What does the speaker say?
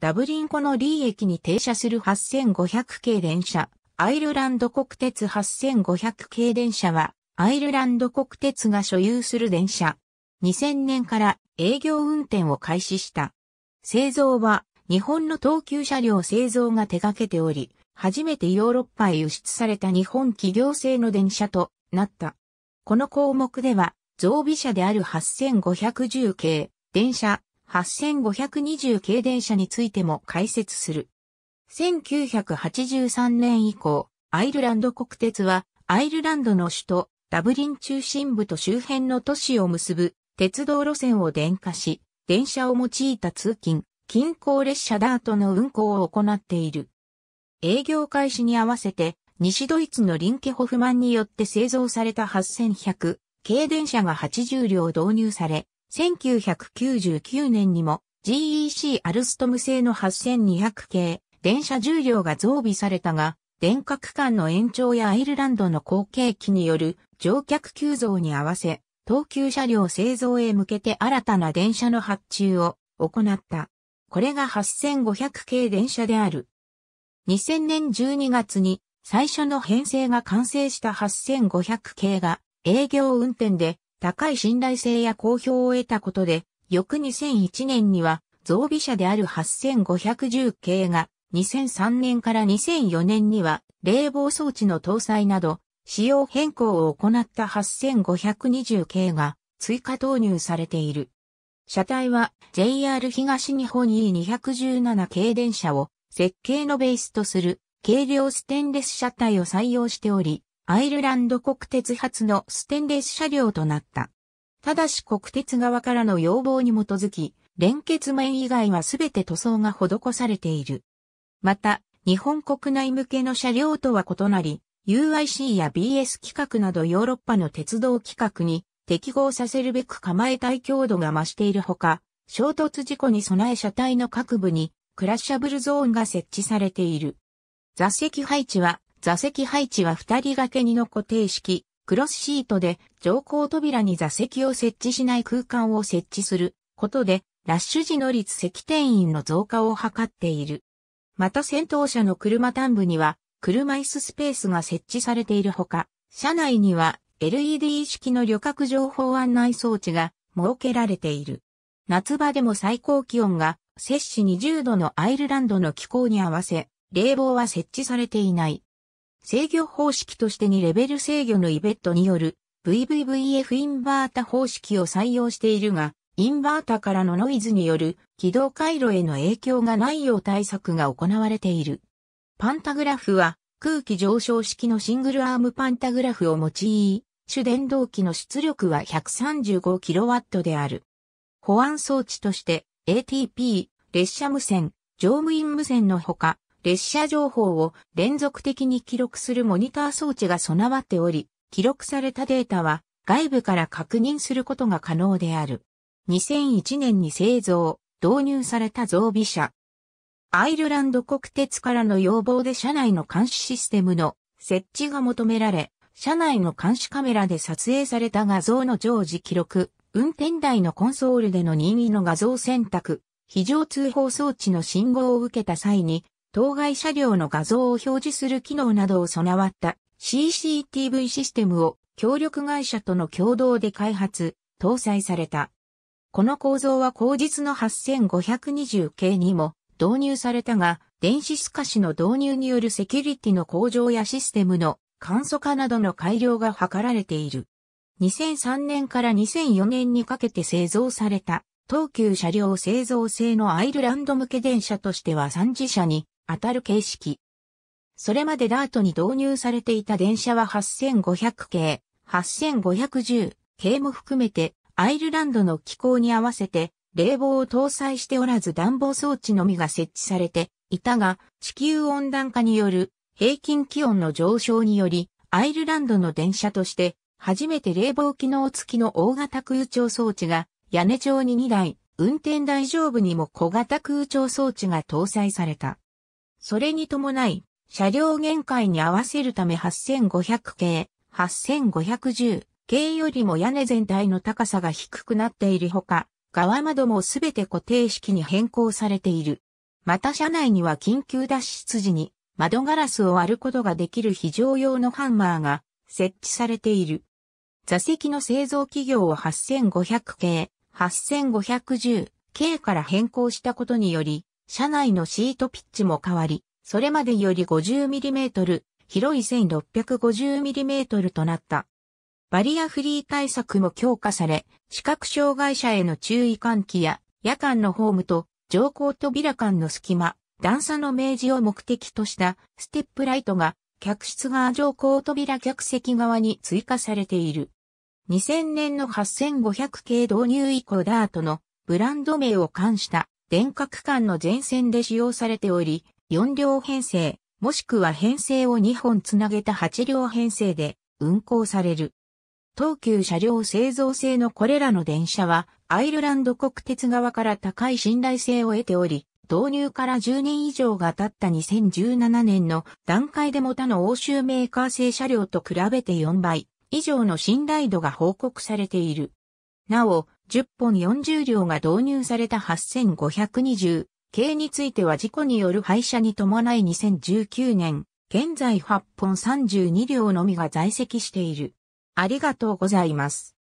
ダブリンコのリー駅に停車する8500系電車、アイルランド国鉄8500系電車は、アイルランド国鉄が所有する電車。2000年から営業運転を開始した。製造は、日本の東急車両製造が手掛けており、初めてヨーロッパへ輸出された日本企業製の電車となった。この項目では、増備車である8510系、電車、8520系電車についても解説する。1983年以降、アイルランド国鉄は、アイルランドの首都、ダブリン中心部と周辺の都市を結ぶ鉄道路線を電化し、電車を用いた通勤、近郊列車ダートの運行を行っている。営業開始に合わせて、西ドイツのリンケホフマンによって製造された8100、軽電車が80両導入され、1999年にも GEC アルストム製の8200系電車重量が増備されたが、電化区間の延長やアイルランドの後継機による乗客急増に合わせ、東急車両製造へ向けて新たな電車の発注を行った。これが8500系電車である。2000年12月に最初の編成が完成した8500系が営業運転で高い信頼性や好評を得たことで、翌2001年には、増備車である8510系が、2003年から2004年には、冷房装置の搭載など、仕様変更を行った8520系が、追加投入されている。車体は JR 東日本 E217 系電車を設計のベースとする軽量ステンレス車体を採用しており、アイルランド国鉄発のステンレス車両となった。ただし国鉄側からの要望に基づき、連結面以外はすべて塗装が施されている。また、日本国内向けの車両とは異なり、UIC や BS 規格などヨーロッパの鉄道規格に適合させるべく構えい強度が増しているほか、衝突事故に備え車体の各部にクラッシャブルゾーンが設置されている。座席配置は座席配置は二人掛けにの固定式、クロスシートで乗降扉に座席を設置しない空間を設置することで、ラッシュ時の率席定員の増加を図っている。また先頭車の車端部には、車椅子スペースが設置されているほか、車内には LED 式の旅客情報案内装置が設けられている。夏場でも最高気温が摂氏20度のアイルランドの気候に合わせ、冷房は設置されていない。制御方式として2レベル制御のイベットによる VVVF インバータ方式を採用しているが、インバータからのノイズによる軌道回路への影響がないよう対策が行われている。パンタグラフは空気上昇式のシングルアームパンタグラフを用い、主電動機の出力は 135kW である。保安装置として ATP、列車無線、乗務員無線のほか、列車情報を連続的に記録するモニター装置が備わっており、記録されたデータは外部から確認することが可能である。2001年に製造、導入された増備車。アイルランド国鉄からの要望で車内の監視システムの設置が求められ、車内の監視カメラで撮影された画像の常時記録、運転台のコンソールでの任意の画像選択、非常通報装置の信号を受けた際に当該車両の画像を表示する機能などを備わった CCTV システムを協力会社との共同で開発、搭載された。この構造は後日の8520系にも導入されたが、電子透かしの導入によるセキュリティの向上やシステムの簡素化などの改良が図られている。2003年から2004年にかけて製造された東急車両製造製のアイルランド向け電車としては3次車に当たる形式。それまでダートに導入されていた電車は8500系、8510系も含めてアイルランドの気候に合わせて冷房を搭載しておらず暖房装置のみが設置されていたが地球温暖化による平均気温の上昇によりアイルランドの電車として初めて冷房機能付きの大型空調装置が屋根上に2台、運転台上部にも小型空調装置が搭載された。それに伴い、車両限界に合わせるため8500系、8510系よりも屋根全体の高さが低くなっているほか、側窓もすべて固定式に変更されている。また車内には緊急脱出時に窓ガラスを割ることができる非常用のハンマーが設置されている。座席の製造企業を8500系、8510系から変更したことにより、車内のシートピッチも変わり、それまでより 50mm、広い 1650mm となった。バリアフリー対策も強化され、視覚障害者への注意喚起や、夜間のホームと乗降扉間の隙間、段差の明示を目的としたステップライトが客室側乗降扉客席側に追加されている。2000年の8500系導入以降ダートのブランド名を冠した電化区間の前線で使用されており、4両編成、もしくは編成を2本つなげた8両編成で運行される。東急車両製造製のこれらの電車は、アイルランド国鉄側から高い信頼性を得ており、導入から10年以上が経った2017年の段階でも他の欧州メーカー製車両と比べて4倍以上の信頼度が報告されている。なお、10本40両が導入された8520系については事故による廃車に伴い2019年、現在8本32両のみが在籍している。ありがとうございます。